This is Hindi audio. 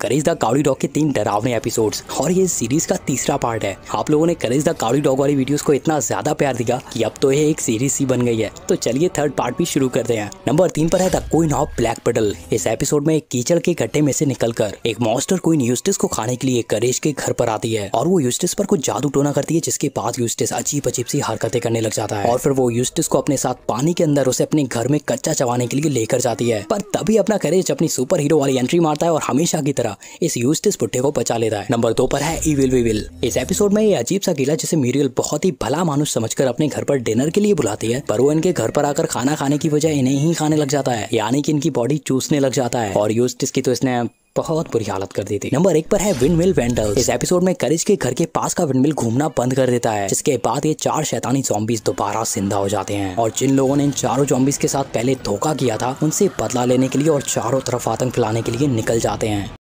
करेज द काउडी डॉग के तीन डरावने एपिसोड्स और ये सीरीज का तीसरा पार्ट है आप लोगों ने करेज द काउडी डॉग वाली वीडियोस को इतना ज्यादा प्यार दिया कि अब तो ये एक सीरीज ही बन गई है तो चलिए थर्ड पार्ट भी शुरू करते हैं नंबर तीन पर है the queen of black pedal इस एपिसोड में एक कीचड़ के गड्ढे में से निकलकर एक मॉस्टर क्वीन यूस्टिस को खाने के लिए करेज के घर पर आती है और वो यूस्टिस पर कुछ जादू टोना करती है जिसके बाद यूस्टिस अजीब अजीब सी हरकते करने लग जाता है और फिर वो यूस्टिस को अपने साथ पानी के अंदर उसे अपने घर में कच्चा चबाने के लिए लेकर जाती है पर तभी अपना करेज अपनी सुपर हीरो वाली एंट्री मारता है और हमेशा हमेशा की तरह इस यूस्टिस बुट्टे को बचा लेता है नंबर दो पर है इविल विविल इस एपिसोड में ये अजीब सा गीला जिसे मीरियल बहुत ही भला मानुष समझकर अपने घर पर डिनर के लिए बुलाती है पर वो इनके घर पर आकर खाना खाने की वजह इन्हें ही खाने लग जाता है यानी कि इनकी बॉडी चूसने लग जाता है और यूस्टिस की तो इसने बहुत बुरी हालत कर दी थी नंबर एक पर है विंडमिल मिल वेंडल इस एपिसोड में करिश के घर के पास का विंडमिल घूमना बंद कर देता है जिसके बाद ये चार शैतानी जॉम्बीज दोबारा जिंदा हो जाते हैं और जिन लोगों ने इन चारों जॉम्बीज के साथ पहले धोखा किया था उनसे बदला लेने के लिए और चारों तरफ आतंक फैलाने के लिए निकल जाते हैं